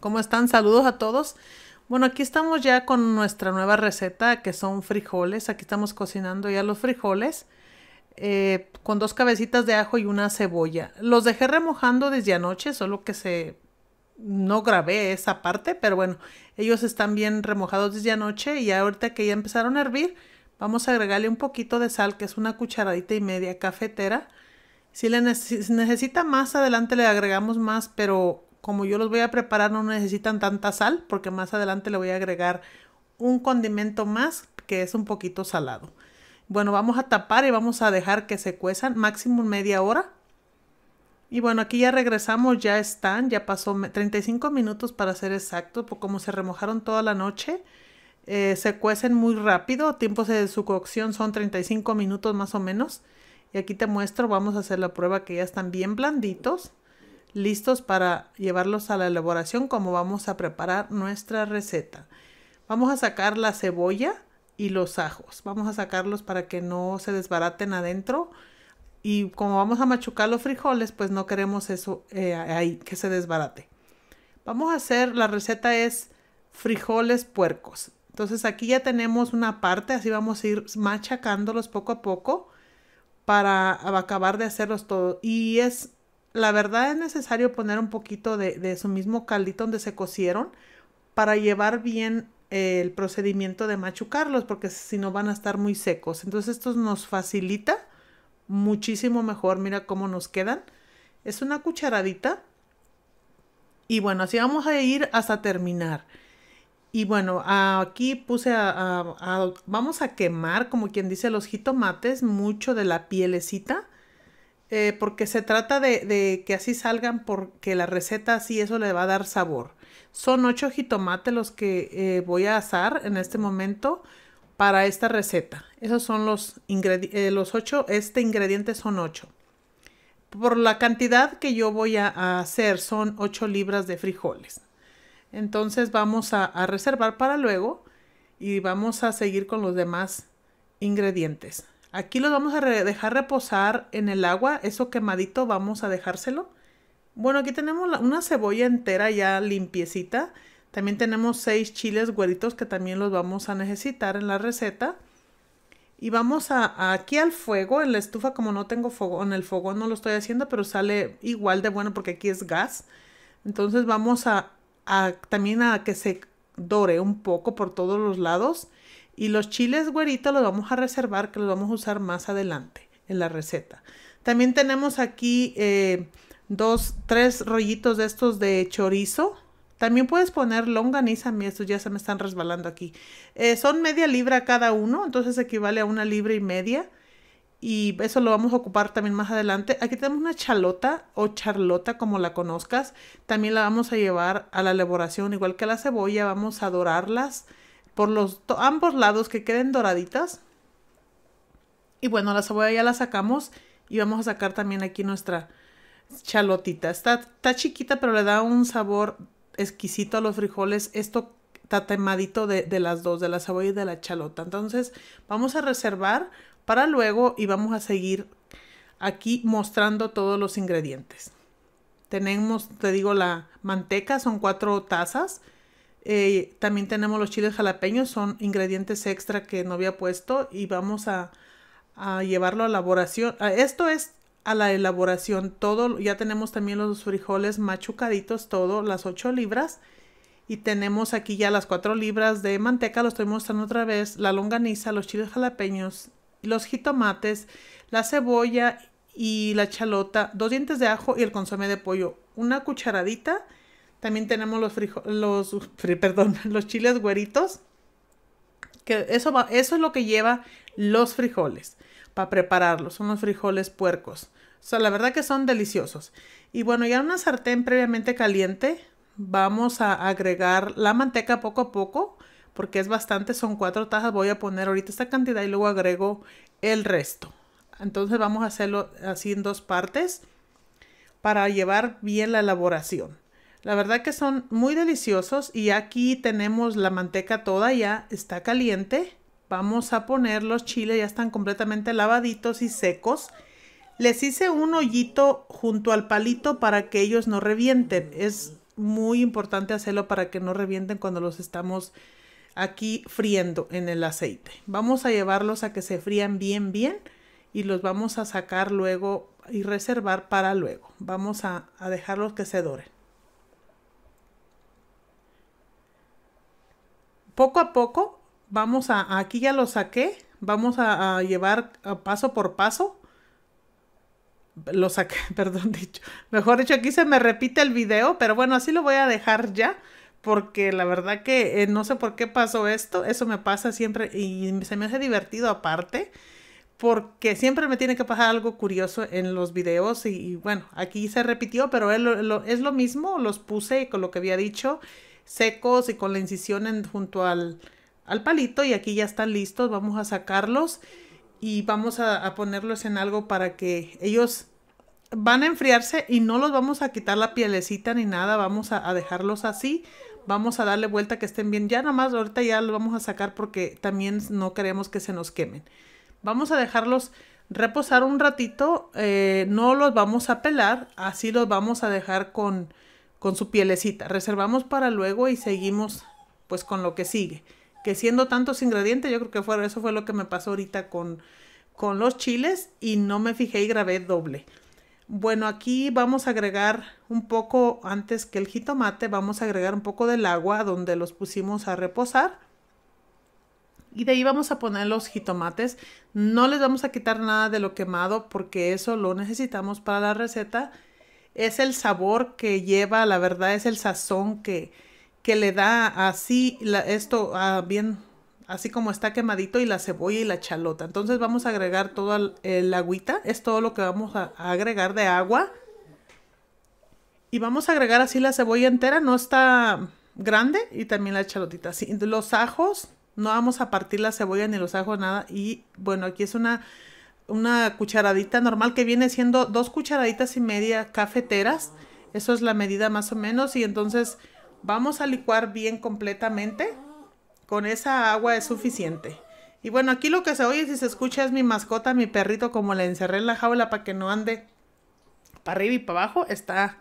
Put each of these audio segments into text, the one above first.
¿Cómo están? Saludos a todos. Bueno, aquí estamos ya con nuestra nueva receta que son frijoles. Aquí estamos cocinando ya los frijoles eh, con dos cabecitas de ajo y una cebolla. Los dejé remojando desde anoche, solo que se no grabé esa parte, pero bueno, ellos están bien remojados desde anoche y ahorita que ya empezaron a hervir, vamos a agregarle un poquito de sal, que es una cucharadita y media cafetera. Si le necesita más, adelante le agregamos más, pero como yo los voy a preparar no necesitan tanta sal porque más adelante le voy a agregar un condimento más que es un poquito salado. Bueno, vamos a tapar y vamos a dejar que se cuezan máximo media hora. Y bueno, aquí ya regresamos, ya están, ya pasó 35 minutos para ser exactos. porque como se remojaron toda la noche, eh, se cuecen muy rápido, tiempos de su cocción son 35 minutos más o menos. Y aquí te muestro, vamos a hacer la prueba que ya están bien blanditos listos para llevarlos a la elaboración como vamos a preparar nuestra receta. Vamos a sacar la cebolla y los ajos. Vamos a sacarlos para que no se desbaraten adentro. Y como vamos a machucar los frijoles, pues no queremos eso eh, ahí, que se desbarate. Vamos a hacer, la receta es frijoles puercos. Entonces aquí ya tenemos una parte, así vamos a ir machacándolos poco a poco para acabar de hacerlos todo. Y es la verdad es necesario poner un poquito de, su mismo caldito donde se cocieron para llevar bien el procedimiento de machucarlos porque si no van a estar muy secos. Entonces esto nos facilita muchísimo mejor. Mira cómo nos quedan. Es una cucharadita. Y bueno, así vamos a ir hasta terminar. Y bueno, aquí puse vamos a quemar, como quien dice, los jitomates, mucho de la pielecita eh, porque se trata de, que así salgan porque la receta así eso le va a dar sabor. Son ocho jitomates los que eh, voy a asar en este momento para esta receta. Esos son los ingredientes, eh, los ocho, este ingrediente son ocho. Por la cantidad que yo voy a, hacer son 8 libras de frijoles. Entonces vamos a reservar para luego y vamos a seguir con los demás ingredientes. Aquí los vamos a dejar reposar en el agua. Eso quemadito vamos a dejárselo. Bueno, aquí tenemos una cebolla entera ya limpiecita. También tenemos seis chiles güeritos que también los vamos a necesitar en la receta. Y vamos a, aquí al fuego, en la estufa, como no tengo fuego en el fogón no lo estoy haciendo, pero sale igual de bueno porque aquí es gas. Entonces vamos a, a también a que se dore un poco por todos los lados. Y los chiles güeritos los vamos a reservar, que los vamos a usar más adelante en la receta. También tenemos aquí eh, dos, tres rollitos de estos de chorizo. También puedes poner longaniza, mí estos ya se me están resbalando aquí. Eh, son media libra cada uno, entonces equivale a una libra y media. Y eso lo vamos a ocupar también más adelante. Aquí tenemos una chalota o charlota, como la conozcas. También la vamos a llevar a la elaboración, igual que la cebolla, vamos a dorarlas por los ambos lados que queden doraditas. Y bueno, la cebolla ya la sacamos y vamos a sacar también aquí nuestra chalotita. Está, chiquita, pero le da un sabor exquisito a los frijoles. Esto tatemadito de, de las dos, de la cebolla y de la chalota. Entonces, vamos a reservar para luego y vamos a seguir aquí mostrando todos los ingredientes. Tenemos, te digo, la manteca, son cuatro tazas. Eh, también tenemos los chiles jalapeños, son ingredientes extra que no había puesto y vamos a, llevarlo a elaboración. Ah, esto es a la elaboración, todo, ya tenemos también los frijoles machucaditos, todo, las 8 libras. Y tenemos aquí ya las 4 libras de manteca, lo estoy mostrando otra vez, la longaniza, los chiles jalapeños, los jitomates, la cebolla y la chalota, dos dientes de ajo y el consomé de pollo, una cucharadita también tenemos los los perdón, los chiles güeritos. Que eso eso es lo que lleva los frijoles para prepararlos, son los frijoles puercos. O sea, la verdad que son deliciosos. Y bueno, ya en una sartén previamente caliente vamos a agregar la manteca poco a poco porque es bastante, son cuatro tazas Voy a poner ahorita esta cantidad y luego agrego el resto. Entonces vamos a hacerlo así en dos partes para llevar bien la elaboración. La verdad que son muy deliciosos y aquí tenemos la manteca toda ya, está caliente. Vamos a poner los chiles, ya están completamente lavaditos y secos. Les hice un hoyito junto al palito para que ellos no revienten. Es muy importante hacerlo para que no revienten cuando los estamos aquí friendo en el aceite. Vamos a llevarlos a que se frían bien, bien y los vamos a sacar luego y reservar para luego. Vamos a, a dejarlos que se doren. poco a poco vamos a, aquí ya lo saqué, vamos a, llevar paso por paso. Lo saqué, perdón dicho. Mejor dicho, aquí se me repite el video, pero bueno, así lo voy a dejar ya, porque la verdad que eh, no sé por qué pasó esto, eso me pasa siempre y se me hace divertido aparte, porque siempre me tiene que pasar algo curioso en los videos y, bueno, aquí se repitió, pero es lo mismo, los puse con lo que había dicho secos y con la incisión junto al, palito y aquí ya están listos. Vamos a sacarlos y vamos a, ponerlos en algo para que ellos van a enfriarse y no los vamos a quitar la pielecita ni nada. Vamos a, dejarlos así. Vamos a darle vuelta que estén bien. Ya nada más ahorita ya los vamos a sacar porque también no queremos que se nos quemen. Vamos a dejarlos reposar un ratito. Eh, no los vamos a pelar. Así los vamos a dejar con con su pielecita. Reservamos para luego y seguimos pues con lo que sigue. Que siendo tantos ingredientes, yo creo que fue, eso fue lo que me pasó ahorita con, con los chiles y no me fijé y grabé doble. Bueno, aquí vamos a agregar un poco, antes que el jitomate, vamos a agregar un poco del agua donde los pusimos a reposar. Y de ahí vamos a poner los jitomates. No les vamos a quitar nada de lo quemado porque eso lo necesitamos para la receta es el sabor que lleva, la verdad es el sazón que, que le da así esto ah, bien, así como está quemadito y la cebolla y la chalota. Entonces vamos a agregar toda el, agüita, es todo lo que vamos a, agregar de agua. Y vamos a agregar así la cebolla entera, no está grande y también la chalotita. los ajos, no vamos a partir la cebolla ni los ajos, nada. Y bueno, aquí es una una cucharadita normal que viene siendo dos cucharaditas y media cafeteras. Eso es la medida más o menos. Y entonces vamos a licuar bien completamente. Con esa agua es suficiente. Y bueno, aquí lo que se oye si se escucha es mi mascota, mi perrito, como le encerré en la jaula para que no ande para arriba y para abajo, está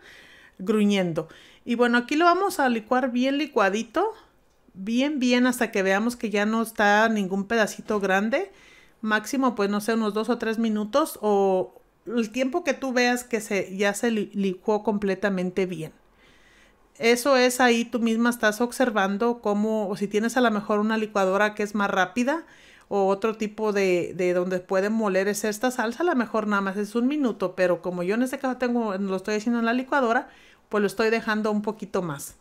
gruñendo. Y bueno, aquí lo vamos a licuar bien licuadito, bien, bien, hasta que veamos que ya no está ningún pedacito grande máximo, pues no sé, unos dos o tres minutos o el tiempo que tú veas que se, ya se licuó completamente bien. Eso es ahí, tú misma estás observando cómo, o si tienes a lo mejor una licuadora que es más rápida o otro tipo de, donde pueden moler es esta salsa, a lo mejor nada más es un minuto, pero como yo en este caso tengo, lo estoy haciendo en la licuadora, pues lo estoy dejando un poquito más.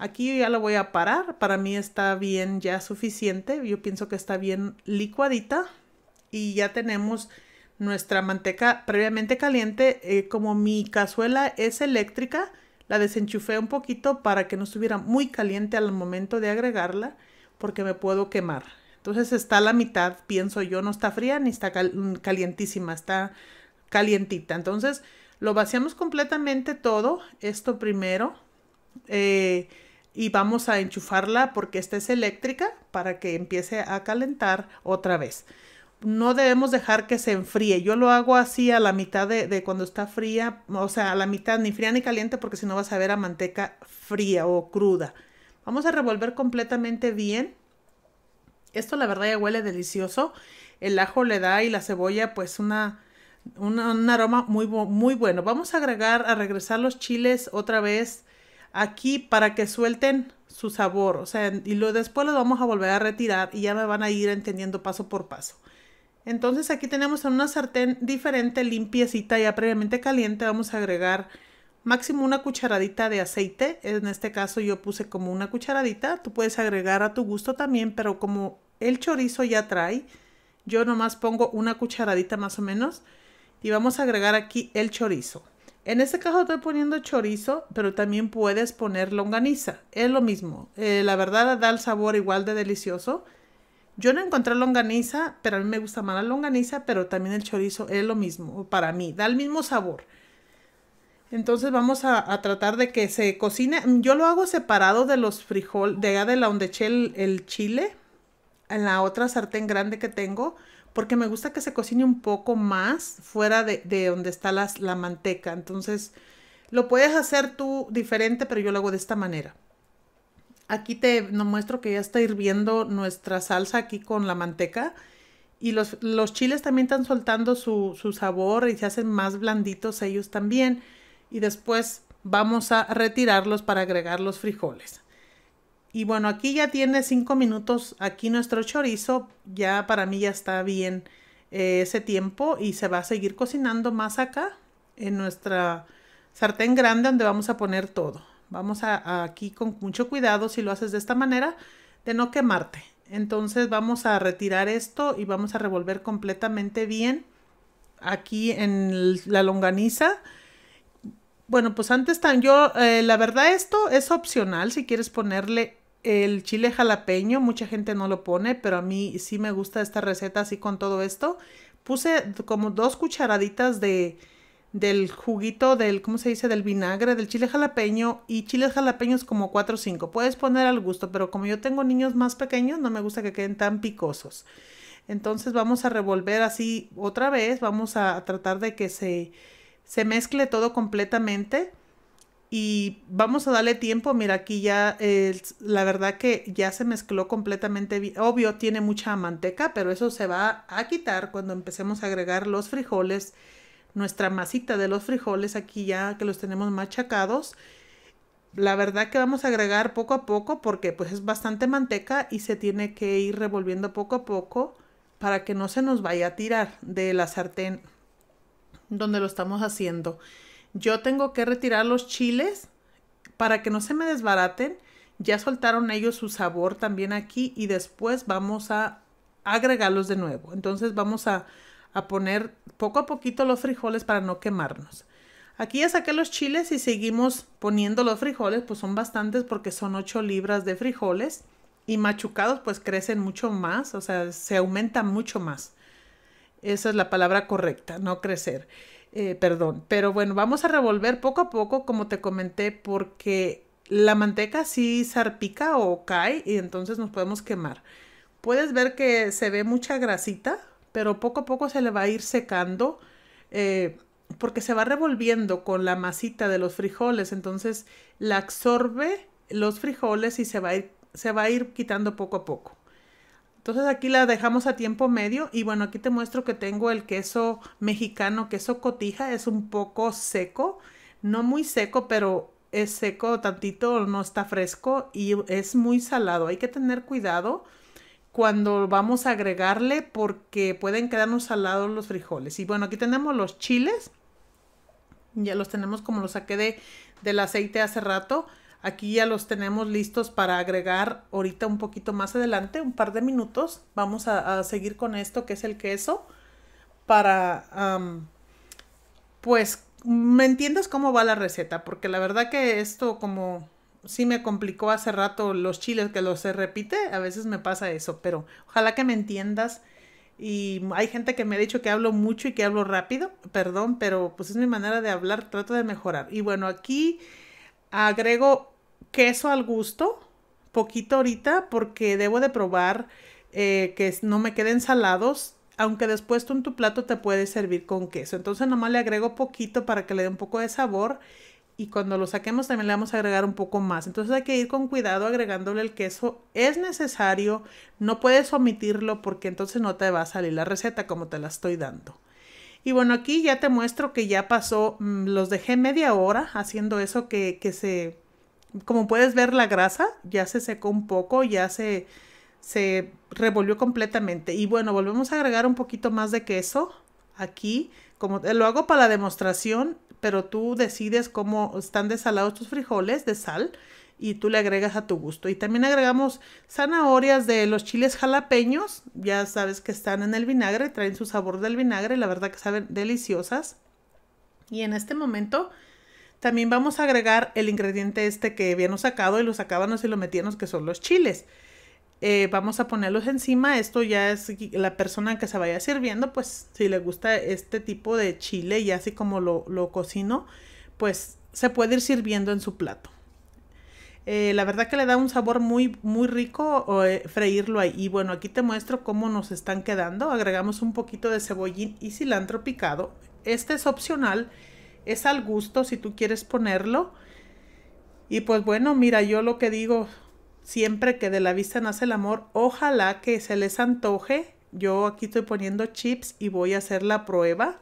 Aquí ya lo voy a parar, para mí está bien ya suficiente, yo pienso que está bien licuadita, y ya tenemos nuestra manteca previamente caliente. Eh, como mi cazuela es eléctrica, la desenchufé un poquito para que no estuviera muy caliente al momento de agregarla porque me puedo quemar. Entonces está a la mitad, pienso yo, no está fría ni está mm, calientísima, está calientita. Entonces lo vaciamos completamente todo, esto primero, eh, y vamos a enchufarla porque esta es eléctrica para que empiece a calentar otra vez no debemos dejar que se enfríe. Yo lo hago así a la mitad de, cuando está fría, o sea, a la mitad ni fría ni caliente porque si no vas a ver a manteca fría o cruda. Vamos a revolver completamente bien. Esto la verdad ya huele delicioso. El ajo le da y la cebolla pues una, un aroma muy, muy bueno. Vamos a agregar, a regresar los chiles otra vez aquí para que suelten su sabor. O sea, y lo, después los vamos a volver a retirar y ya me van a ir entendiendo paso por paso. Entonces aquí tenemos en una sartén diferente, limpiecita, ya previamente caliente, vamos a agregar máximo una cucharadita de aceite. En este caso yo puse como una cucharadita, tú puedes agregar a tu gusto también, pero como el chorizo ya trae, yo nomás pongo una cucharadita más o menos y vamos a agregar aquí el chorizo. En este caso estoy poniendo chorizo, pero también puedes poner longaniza. Es lo mismo. Eh, la verdad da el sabor igual de delicioso. Yo no encontré longaniza, pero a mí me gusta más la longaniza, pero también el chorizo es lo mismo para mí, da el mismo sabor. Entonces vamos a, tratar de que se cocine. Yo lo hago separado de los frijoles, de allá de la donde eché el, chile, en la otra sartén grande que tengo, porque me gusta que se cocine un poco más fuera de, donde está la manteca. Entonces lo puedes hacer tú diferente, pero yo lo hago de esta manera. Aquí te muestro que ya está hirviendo nuestra salsa aquí con la manteca. Y los, los chiles también están soltando su, sabor y se hacen más blanditos ellos también. Y después vamos a retirarlos para agregar los frijoles. Y bueno, aquí ya tiene 5 minutos, aquí nuestro chorizo, ya para mí ya está bien eh, ese tiempo y se va a seguir cocinando más acá en nuestra sartén grande donde vamos a poner todo. Vamos a, aquí con mucho cuidado si lo haces de esta manera, de no quemarte. Entonces vamos a retirar esto y vamos a revolver completamente bien aquí en la longaniza. Bueno, pues antes tan yo, eh, la verdad esto es opcional si quieres ponerle el chile jalapeño, mucha gente no lo pone, pero a mí sí me gusta esta receta así con todo esto. Puse como dos cucharaditas de, del juguito del, ¿cómo se dice? Del vinagre, del chile jalapeño y chiles jalapeños como 4 o 5. Puedes poner al gusto, pero como yo tengo niños más pequeños, no me gusta que queden tan picosos. Entonces vamos a revolver así otra vez, vamos a tratar de que se, se mezcle todo completamente y vamos a darle tiempo. Mira, aquí ya, es la verdad que ya se mezcló completamente. Obvio, tiene mucha manteca, pero eso se va a quitar cuando empecemos a agregar los frijoles nuestra masita de los frijoles aquí ya que los tenemos machacados. La verdad que vamos a agregar poco a poco porque pues es bastante manteca y se tiene que ir revolviendo poco a poco para que no se nos vaya a tirar de la sartén donde lo estamos haciendo. Yo tengo que retirar los chiles para que no se me desbaraten. Ya soltaron ellos su sabor también aquí y después vamos a agregarlos de nuevo. Entonces vamos a a poner poco a poquito los frijoles para no quemarnos. Aquí ya saqué los chiles y seguimos poniendo los frijoles, pues son bastantes porque son 8 libras de frijoles y machucados pues crecen mucho más, o sea, se aumenta mucho más. Esa es la palabra correcta, no crecer. Eh, perdón, pero bueno, vamos a revolver poco a poco, como te comenté, porque la manteca sí zarpica o cae y entonces nos podemos quemar. Puedes ver que se ve mucha grasita, pero poco a poco se le va a ir secando eh, porque se va revolviendo con la masita de los frijoles, entonces la absorbe los frijoles y se va se va a ir quitando poco a poco. Entonces aquí la dejamos a tiempo medio y bueno, aquí te muestro que tengo el queso mexicano, queso cotija, es un poco seco, no muy seco, pero es seco tantito, no está fresco y es muy salado. Hay que tener cuidado cuando vamos a agregarle porque pueden quedarnos salados los frijoles. Y bueno, aquí tenemos los chiles. Ya los tenemos como los saqué de, del aceite hace rato. Aquí ya los tenemos listos para agregar ahorita un poquito más adelante, un par de minutos. Vamos a, seguir con esto que es el queso para, pues, me entiendes cómo va la receta, porque la verdad que esto como sí me complicó hace rato los chiles que los se repite, a veces me pasa eso, pero ojalá que me entiendas. Y hay gente que me ha dicho que hablo mucho y que hablo rápido, perdón, pero pues es mi manera de hablar, trato de mejorar. Y bueno, aquí agrego queso al gusto, poquito ahorita, porque debo de probar eh, que no me queden salados, aunque después tú en tu plato te puedes servir con queso. Entonces nomás le agrego poquito para que le dé un poco de sabor y cuando lo saquemos también le vamos a agregar un poco más. Entonces hay que ir con cuidado agregándole el queso. Es necesario, no puedes omitirlo porque entonces no te va a salir la receta como te la estoy dando. Y bueno, aquí ya te muestro que ya pasó, mm, los dejé media hora haciendo eso que, que se, como puedes ver la grasa ya se secó un poco, ya se, se revolvió completamente. Y bueno, volvemos a agregar un poquito más de queso aquí, como lo hago para la demostración pero tú decides cómo están desalados tus frijoles de sal y tú le agregas a tu gusto. Y también agregamos zanahorias de los chiles jalapeños, ya sabes que están en el vinagre, traen su sabor del vinagre, la verdad que saben deliciosas. Y en este momento también vamos a agregar el ingrediente este que habíamos sacado y lo sacábamos y lo metíamos que son los chiles. Eh, vamos a ponerlos encima. Esto ya es la persona que se vaya sirviendo, pues si le gusta este tipo de chile y así como lo, lo cocino, pues se puede ir sirviendo en su plato. Eh, la verdad que le da un sabor muy, muy rico eh, freírlo ahí. Y bueno, aquí te muestro cómo nos están quedando. Agregamos un poquito de cebollín y cilantro picado. Este es opcional, es al gusto si tú quieres ponerlo. Y pues bueno, mira, yo lo que digo, siempre que de la vista nace el amor, ojalá que se les antoje. Yo aquí estoy poniendo chips y voy a hacer la prueba.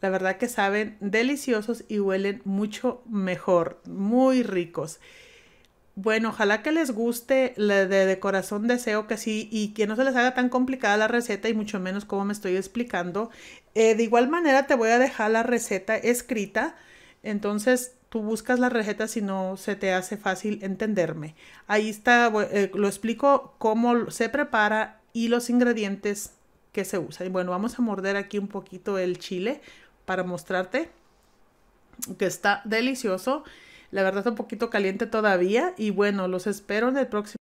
La verdad que saben deliciosos y huelen mucho mejor, muy ricos. Bueno, ojalá que les guste, de, corazón deseo que sí y que no se les haga tan complicada la receta y mucho menos como me estoy explicando. Eh, de igual manera te voy a dejar la receta escrita, entonces Tú buscas las recetas si no se te hace fácil entenderme. Ahí está, eh, lo explico cómo se prepara y los ingredientes que se usan. Y bueno, vamos a morder aquí un poquito el chile para mostrarte que está delicioso. La verdad un poquito caliente todavía y bueno, los espero en el próximo.